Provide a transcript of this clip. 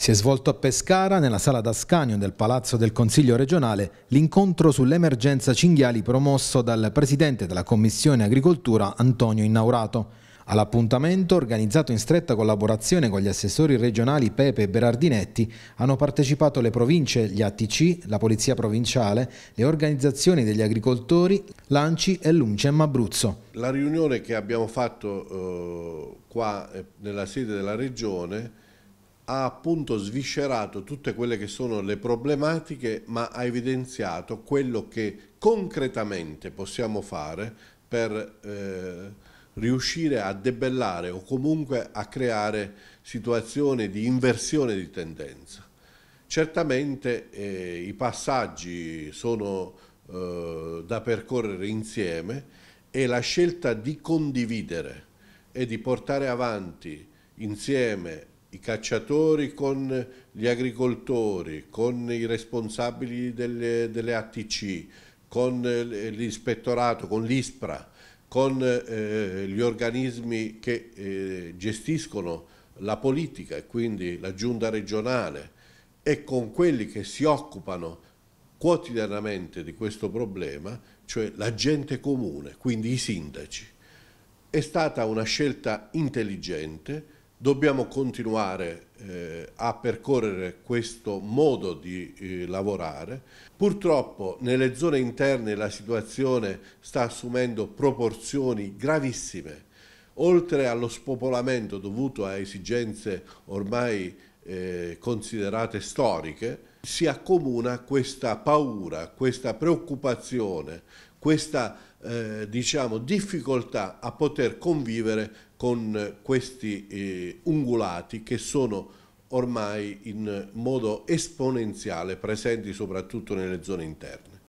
Si è svolto a Pescara, nella sala d'Ascanio del Palazzo del Consiglio regionale, l'incontro sull'emergenza cinghiali promosso dal presidente della Commissione Agricoltura Antonio Innaurato. All'appuntamento, organizzato in stretta collaborazione con gli assessori regionali Pepe e Berardinetti, hanno partecipato le province, gli ATC, la Polizia Provinciale, le organizzazioni degli agricoltori, l'ANCI e l'UNCEM Abruzzo. La riunione che abbiamo fatto eh, qua eh, nella sede della Regione ha appunto sviscerato tutte quelle che sono le problematiche, ma ha evidenziato quello che concretamente possiamo fare per eh, riuscire a debellare o comunque a creare situazioni di inversione di tendenza. Certamente eh, i passaggi sono eh, da percorrere insieme e la scelta di condividere e di portare avanti insieme i cacciatori con gli agricoltori, con i responsabili delle, delle ATC, con eh, l'ispettorato, con l'ISPRA, con eh, gli organismi che eh, gestiscono la politica e quindi la giunta regionale e con quelli che si occupano quotidianamente di questo problema, cioè la gente comune, quindi i sindaci. È stata una scelta intelligente, dobbiamo continuare eh, a percorrere questo modo di eh, lavorare. Purtroppo nelle zone interne la situazione sta assumendo proporzioni gravissime. Oltre allo spopolamento dovuto a esigenze ormai eh, considerate storiche, si accomuna questa paura, questa preoccupazione, questa eh, diciamo, difficoltà a poter convivere con questi eh, ungulati che sono ormai in modo esponenziale presenti soprattutto nelle zone interne.